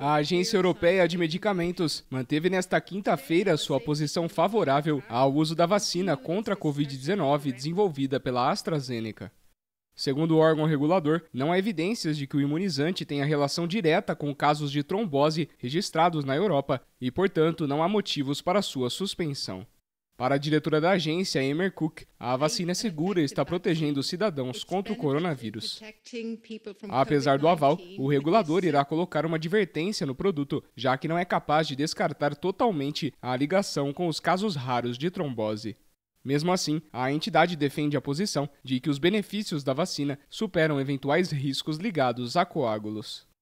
A Agência Europeia de Medicamentos manteve nesta quinta-feira sua posição favorável ao uso da vacina contra a Covid-19 desenvolvida pela AstraZeneca. Segundo o órgão regulador, não há evidências de que o imunizante tenha relação direta com casos de trombose registrados na Europa e, portanto, não há motivos para sua suspensão. Para a diretora da agência, Emer Cook, a vacina é segura e está protegendo os cidadãos contra o coronavírus. Apesar do aval, o regulador irá colocar uma advertência no produto, já que não é capaz de descartar totalmente a ligação com os casos raros de trombose. Mesmo assim, a entidade defende a posição de que os benefícios da vacina superam eventuais riscos ligados a coágulos.